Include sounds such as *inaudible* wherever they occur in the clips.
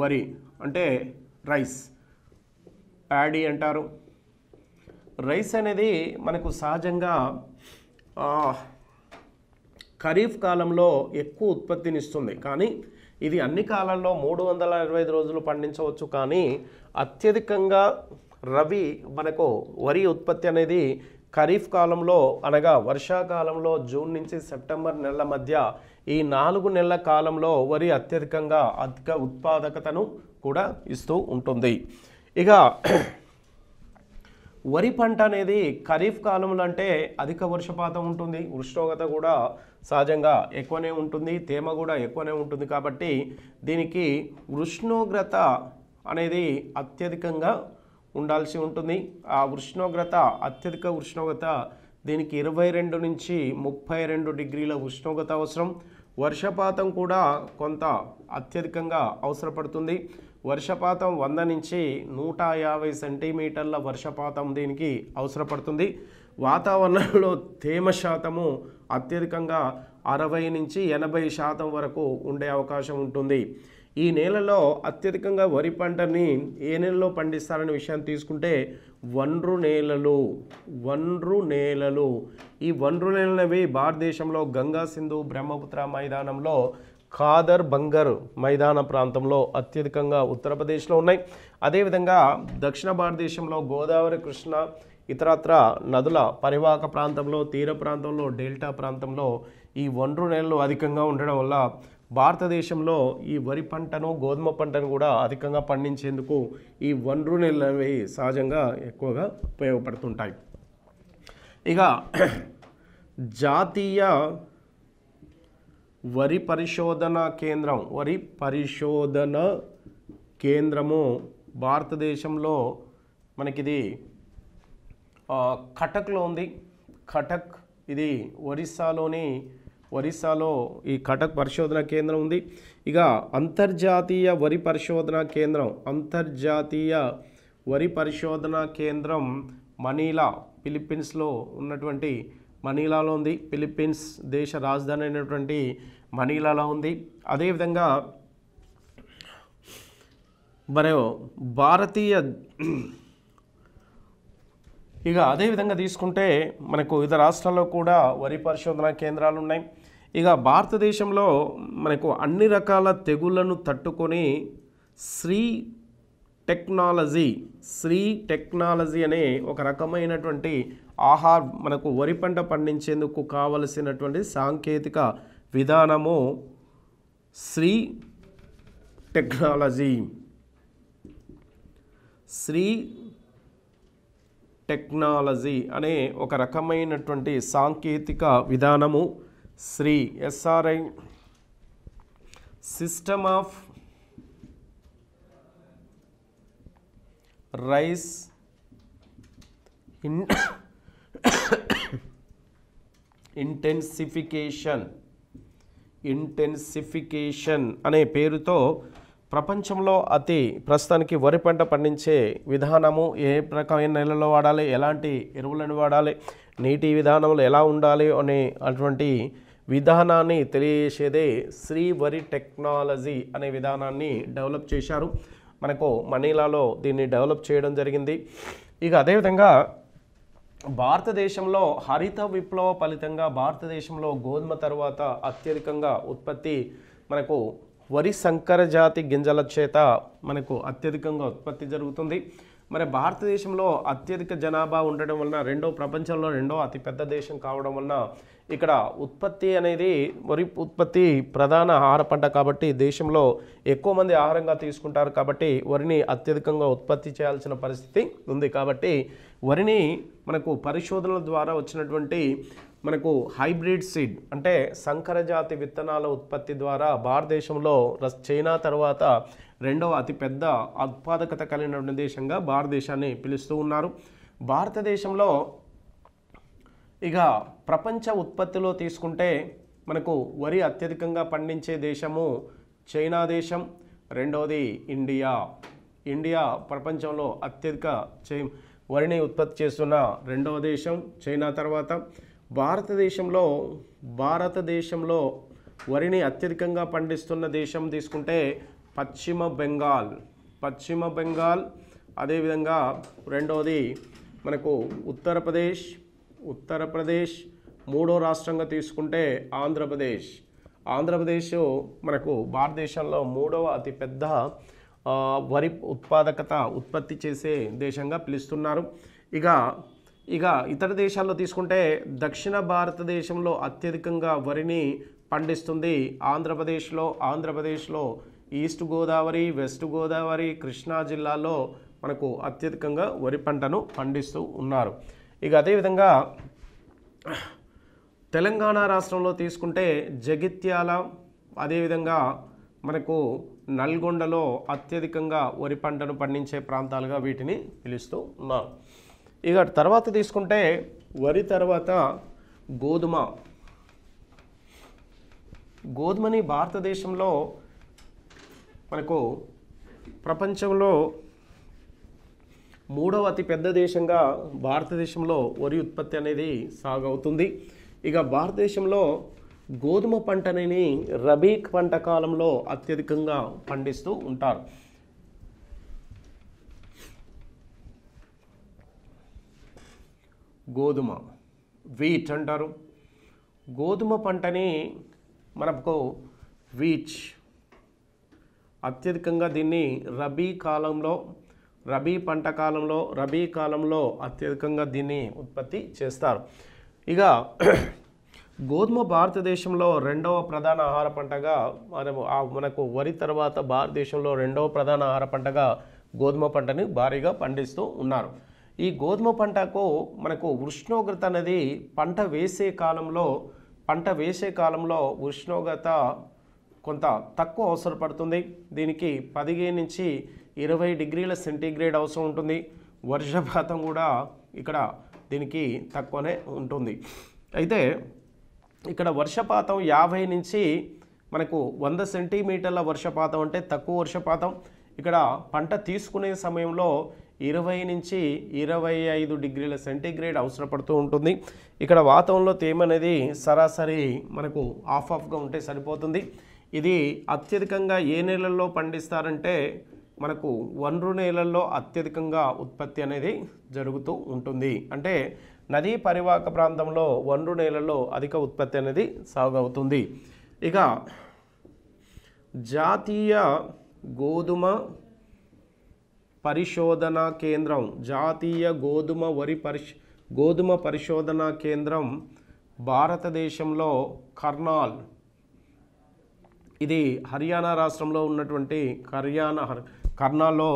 వరి అంటే rice paddy అంటారు రైస్ అనేది మనకు సహజంగా ఖరీఫ్ కాలంలో ఎక్కువ ఉత్పత్తినిస్తుంది కానీ ఇది అన్ని కాలాల్లో మూడు వందల ఇరవై రోజులు పండించవచ్చు కానీ అత్యధికంగా రవి మనకు వరి ఉత్పత్తి అనేది ఖరీఫ్ కాలంలో అనగా వర్షాకాలంలో జూన్ నుంచి సెప్టెంబర్ నెలల మధ్య ఈ నాలుగు నెలల కాలంలో వరి అత్యధికంగా అధిక ఉత్పాదకతను కూడా ఇస్తూ ఉంటుంది ఇక వరి పంట అనేది ఖరీఫ్ కాలంలో అంటే అధిక వర్షపాతం ఉంటుంది ఉష్ణోగ్రత కూడా సహజంగా ఎక్కువనే ఉంటుంది తేమ కూడా ఎక్కువనే ఉంటుంది కాబట్టి దీనికి ఉష్ణోగ్రత అనేది అత్యధికంగా ఉండాల్సి ఉంటుంది ఆ ఉష్ణోగ్రత అత్యధిక ఉష్ణోగ్రత దీనికి ఇరవై రెండు నుంచి ముప్పై రెండు డిగ్రీల ఉష్ణోగ్రత అవసరం వర్షపాతం కూడా కొంత అత్యధికంగా అవసరపడుతుంది వర్షపాతం వంద నుంచి నూట యాభై సెంటీమీటర్ల వర్షపాతం దీనికి అవసరపడుతుంది వాతావరణంలో తేమ శాతము అత్యధికంగా అరవై నుంచి ఎనభై శాతం వరకు ఉండే అవకాశం ఉంటుంది ఈ నేలలో అత్యధికంగా వరి పంటని ఏ నెలలో పండిస్తారనే విషయాన్ని తీసుకుంటే వన్రు నేలలు వన్రు నేలలు ఈ వన్రు నేలలవి భారతదేశంలో గంగా సింధు బ్రహ్మపుత్ర మైదానంలో ఖాదర్ బంగర్ మైదాన ప్రాంతంలో అత్యధికంగా ఉత్తరప్రదేశ్లో ఉన్నాయి అదేవిధంగా దక్షిణ భారతదేశంలో గోదావరి కృష్ణ ఇతరత్ర నదుల పరివాహక ప్రాంతంలో తీర ప్రాంతంలో డెల్టా ప్రాంతంలో ఈ ఒండ్రు నేలలు అధికంగా ఉండడం వల్ల భారతదేశంలో ఈ వరి పంటను గోధుమ పంటను కూడా అధికంగా పండించేందుకు ఈ వనరు నీళ్ళు అనేవి సహజంగా ఎక్కువగా ఉపయోగపడుతుంటాయి ఇక జాతీయ వరి పరిశోధన కేంద్రం వరి పరిశోధన కేంద్రము భారతదేశంలో మనకిది కటక్లో ఉంది కటక్ ఇది ఒరిస్సాలోని ఒరిస్సాలో ఈ కటక్ పరిశోధన కేంద్రం ఉంది ఇక అంతర్జాతీయ వరి పరిశోధన కేంద్రం అంతర్జాతీయ వరి పరిశోధన కేంద్రం మనీలా ఫిలిప్పీన్స్లో ఉన్నటువంటి మనీలాలో ఉంది ఫిలిప్పీన్స్ దేశ రాజధాని అయినటువంటి మనీలాలో ఉంది అదేవిధంగా మరి భారతీయ ఇక అదేవిధంగా తీసుకుంటే మనకు వివిధ రాష్ట్రాల్లో కూడా వరి పరిశోధన కేంద్రాలు ఉన్నాయి ఇక భారతదేశంలో మనకు అన్ని రకాల తెగుళ్లను తట్టుకొని శ్రీ టెక్నాలజీ శ్రీ టెక్నాలజీ అనే ఒక రకమైనటువంటి ఆహార మనకు వరి పంట పండించేందుకు కావలసినటువంటి సాంకేతిక విధానము శ్రీ టెక్నాలజీ శ్రీ టెక్నాలజీ అనే ఒక రకమైనటువంటి సాంకేతిక విధానము SRI SRI system of rice in intensification intensification అనే పేరుతో ప్రపంచంలో అతి ప్రస్తుతానికి వరి పంట పండించే విధానము ఏ రకమైన నెలలో వాడాలి ఎలాంటి ఎరువులను వాడాలి నీటి విధానంలో ఎలా ఉండాలి అనే అటువంటి విధానాన్ని తెలియజేసేదే శ్రీవరి టెక్నాలజీ అనే విధానాన్ని డెవలప్ చేశారు మనకు మనీలాలో దీన్ని డెవలప్ చేయడం జరిగింది ఇక అదేవిధంగా భారతదేశంలో హరిత విప్లవ ఫలితంగా భారతదేశంలో గోధుమ తర్వాత అత్యధికంగా ఉత్పత్తి మనకు వరి సంకర జాతి గింజల చేత మనకు అత్యధికంగా ఉత్పత్తి జరుగుతుంది మరి భారతదేశంలో అత్యధిక జనాభా ఉండడం వలన రెండో ప్రపంచంలో రెండో అతిపెద్ద దేశం కావడం వలన ఇక్కడ ఉత్పత్తి అనేది వరి ఉత్పత్తి ప్రధాన ఆహార పంట కాబట్టి దేశంలో ఎక్కువ మంది ఆహారంగా తీసుకుంటారు కాబట్టి వరిని అత్యధికంగా ఉత్పత్తి చేయాల్సిన పరిస్థితి ఉంది కాబట్టి వరిని మనకు పరిశోధనల ద్వారా వచ్చినటువంటి మనకు హైబ్రిడ్ సీడ్ అంటే సంకరజాతి విత్తనాల ఉత్పత్తి ద్వారా భారతదేశంలో రస్ చైనా తర్వాత రెండవ అతిపెద్ద ఉత్పాదకత కలిగిన దేశంగా భారతదేశాన్ని పిలుస్తూ ఉన్నారు భారతదేశంలో ఇక ప్రపంచ ఉత్పత్తిలో తీసుకుంటే మనకు వరి అత్యధికంగా పండించే దేశము చైనా దేశం రెండవది ఇండియా ఇండియా ప్రపంచంలో అత్యధిక చై వరిని ఉత్పత్తి చేస్తున్న రెండవ దేశం చైనా తర్వాత భారతదేశంలో భారతదేశంలో వరిని అత్యధికంగా పండిస్తున్న దేశం తీసుకుంటే పశ్చిమ బెంగాల్ పశ్చిమ బెంగాల్ అదేవిధంగా రెండవది మనకు ఉత్తరప్రదేశ్ ఉత్తరప్రదేశ్ మూడో రాష్ట్రంగా తీసుకుంటే ఆంధ్రప్రదేశ్ ఆంధ్రప్రదేశ్ మనకు భారతదేశంలో మూడవ అతిపెద్ద వరి ఉత్పాదకత ఉత్పత్తి చేసే దేశంగా పిలుస్తున్నారు ఇక ఇక ఇతర దేశాల్లో తీసుకుంటే దక్షిణ భారతదేశంలో అత్యధికంగా వరిని పండిస్తుంది ఆంధ్రప్రదేశ్లో ఆంధ్రప్రదేశ్లో ఈస్ట్ గోదావరి వెస్ట్ గోదావరి కృష్ణా జిల్లాలో మనకు అత్యధికంగా వరి పంటను పండిస్తూ ఉన్నారు ఇక అదేవిధంగా తెలంగాణ రాష్ట్రంలో తీసుకుంటే జగిత్యాల అదేవిధంగా మనకు నల్గొండలో అత్యధికంగా వరి పంటను పండించే ప్రాంతాలుగా వీటిని పిలుస్తూ ఉన్నారు ఇక తర్వాత తీసుకుంటే వరి తర్వాత గోధుమ గోధుమని భారతదేశంలో మనకు ప్రపంచంలో మూడవ అతిపెద్ద దేశంగా భారతదేశంలో వరి ఉత్పత్తి అనేది సాగవుతుంది ఇక భారతదేశంలో గోధుమ పంటని రబీ పంట కాలంలో అత్యధికంగా పండిస్తూ ఉంటారు గోధుమ వీట్ అంటారు గోధుమ పంటని మనకు వీచ్ అత్యధికంగా దీన్ని రబీ కాలంలో రబీ పంట కాలంలో రబీ కాలంలో అత్యధికంగా దీన్ని ఉత్పత్తి చేస్తారు ఇక *clears throat* గోధుమ భారతదేశంలో రెండవ ప్రధాన ఆహార పంటగా మనము మనకు వరి తర్వాత భారతదేశంలో రెండవ ప్రధాన ఆహార పంటగా గోధుమ పంటని భారీగా పండిస్తూ ఉన్నారు ఈ గోధుమ పంటకు మనకు ఉష్ణోగ్రత అనేది పంట వేసే కాలంలో పంట వేసే కాలంలో ఉష్ణోగ్రత కొంత తక్కువ అవసరపడుతుంది దీనికి పదిహేను నుంచి ఇరవై డిగ్రీల సెంటీగ్రేడ్ అవసరం ఉంటుంది వర్షపాతం కూడా ఇక్కడ దీనికి తక్కువనే ఉంటుంది అయితే ఇక్కడ వర్షపాతం యాభై నుంచి మనకు వంద సెంటీమీటర్ల వర్షపాతం అంటే తక్కువ వర్షపాతం ఇక్కడ పంట తీసుకునే సమయంలో ఇరవై నుంచి ఇరవై ఐదు డిగ్రీల సెంటీగ్రేడ్ అవసరపడుతూ ఉంటుంది ఇక్కడ వాతావరణంలో తేమ అనేది సరాసరి మనకు ఆఫ్ ఆఫ్గా ఉంటే సరిపోతుంది ఇది అత్యధికంగా ఏ నెలల్లో పండిస్తారంటే మనకు వనరు నేలల్లో అత్యధికంగా ఉత్పత్తి అనేది జరుగుతూ ఉంటుంది అంటే నదీ పరివాహక ప్రాంతంలో వనరు నేలల్లో అధిక ఉత్పత్తి అనేది సాగవుతుంది ఇక జాతీయ గోధుమ పరిశోధన కేంద్రం జాతీయ గోధుమ వరి పరిశ గోధుమ పరిశోధన కేంద్రం భారతదేశంలో కర్నాల్ ఇది హర్యానా రాష్ట్రంలో ఉన్నటువంటి హర్యానా కర్నాల్లో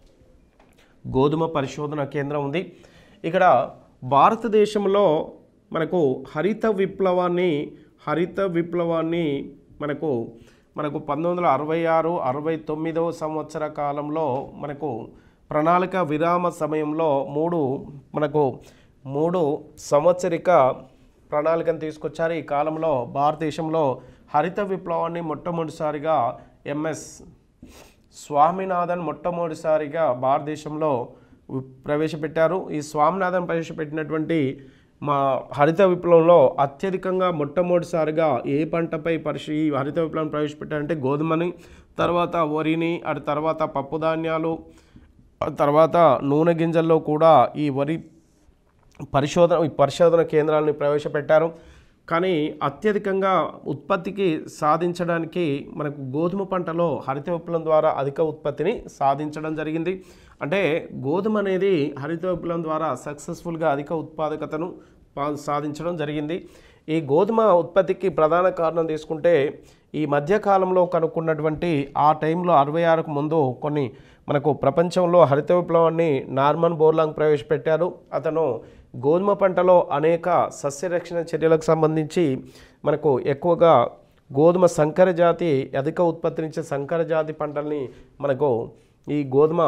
*coughs* గోధుమ పరిశోధన కేంద్రం ఉంది ఇక్కడ భారతదేశంలో మనకు హరిత విప్లవాన్ని హరిత విప్లవాన్ని మనకు మనకు పంతొమ్మిది వందల అరవై ఆరు అరవై తొమ్మిదవ సంవత్సర కాలంలో మనకు ప్రణాళిక విరామ సమయంలో మూడు మనకు మూడు సంవత్సరిక ప్రణాళికను తీసుకొచ్చారు ఈ కాలంలో భారతదేశంలో హరిత విప్లవాన్ని మొట్టమొదటిసారిగా ఎంఎస్ స్వామినాథన్ మొట్టమొదటిసారిగా భారతదేశంలో ప్రవేశపెట్టారు ఈ స్వామినాథన్ ప్రవేశపెట్టినటువంటి మా హరిత విప్లవంలో అత్యధికంగా మొట్టమొదటిసారిగా ఏ పంటపై పరిశీ హరిత విప్లవం ప్రవేశపెట్టారంటే గోధుమని తర్వాత వరిని అటు తర్వాత పప్పు ధాన్యాలు తర్వాత నూనె గింజల్లో కూడా ఈ వరి పరిశోధన ఈ పరిశోధన కేంద్రాలని ప్రవేశపెట్టారు కానీ అత్యధికంగా ఉత్పత్తికి సాధించడానికి మనకు గోధుమ పంటలో హరిత విప్లవం ద్వారా అధిక ఉత్పత్తిని సాధించడం జరిగింది అంటే గోధుమ అనేది హరిత విప్లవం ద్వారా సక్సెస్ఫుల్గా అధిక ఉత్పాదకతను సాధించడం జరిగింది ఈ గోధుమ ఉత్పత్తికి ప్రధాన కారణం తీసుకుంటే ఈ మధ్యకాలంలో కనుక్కున్నటువంటి ఆ టైంలో అరవై ఆరుకు ముందు కొన్ని మనకు ప్రపంచంలో హరిత విప్లవాన్ని నార్మన్ బోర్లాంగ్ ప్రవేశపెట్టారు అతను గోధుమ పంటలో అనేక సస్యరక్షణ చర్యలకు సంబంధించి మనకు ఎక్కువగా గోధుమ సంకర జాతి అధిక ఉత్పత్తినిచ్చే సంకర జాతి పంటల్ని మనకు ఈ గోధుమ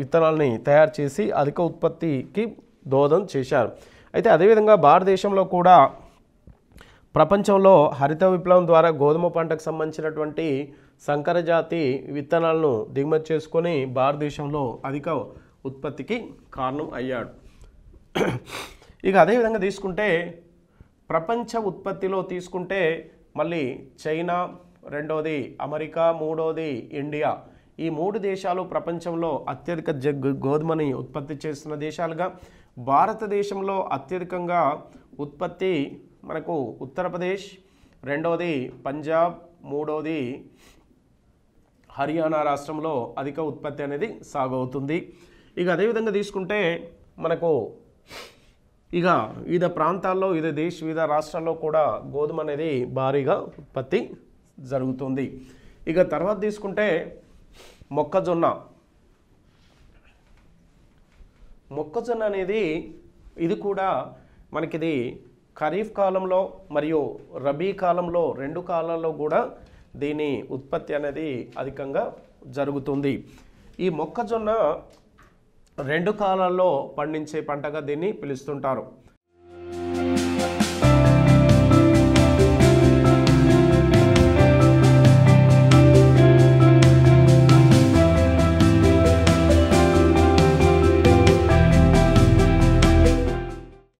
విత్తనాలని తయారు చేసి అధిక ఉత్పత్తికి దోహదం చేశారు అయితే అదేవిధంగా భారతదేశంలో కూడా ప్రపంచంలో హరిత విప్లవం ద్వారా గోధుమ పంటకు సంబంధించినటువంటి సంకరజాతి విత్తనాలను దిగుమతి చేసుకొని భారతదేశంలో అధిక ఉత్పత్తికి కారణం అయ్యాడు ఇక అదేవిధంగా తీసుకుంటే ప్రపంచ ఉత్పత్తిలో తీసుకుంటే మళ్ళీ చైనా రెండవది అమెరికా మూడవది ఇండియా ఈ మూడు దేశాలు ప్రపంచంలో అత్యధిక జగ్ గోధుమని ఉత్పత్తి చేస్తున్న దేశాలుగా భారతదేశంలో అత్యధికంగా ఉత్పత్తి మనకు ఉత్తరప్రదేశ్ రెండవది పంజాబ్ మూడవది హర్యానా రాష్ట్రంలో అధిక ఉత్పత్తి అనేది సాగవుతుంది ఇక అదేవిధంగా తీసుకుంటే మనకు ఇక వివిధ ప్రాంతాల్లో వివిధ దేశ వివిధ రాష్ట్రాల్లో కూడా గోధుమ అనేది భారీగా ఉత్పత్తి జరుగుతుంది ఇక తర్వాత తీసుకుంటే మొక్కజొన్న మొక్కజొన్న అనేది ఇది కూడా మనకిది ఖరీఫ్ కాలంలో మరియు రబీ కాలంలో రెండు కాలాల్లో కూడా దీని ఉత్పత్తి అనేది అధికంగా జరుగుతుంది ఈ మొక్కజొన్న రెండు కాలాల్లో పండించే పంటగా దీన్ని పిలుస్తుంటారు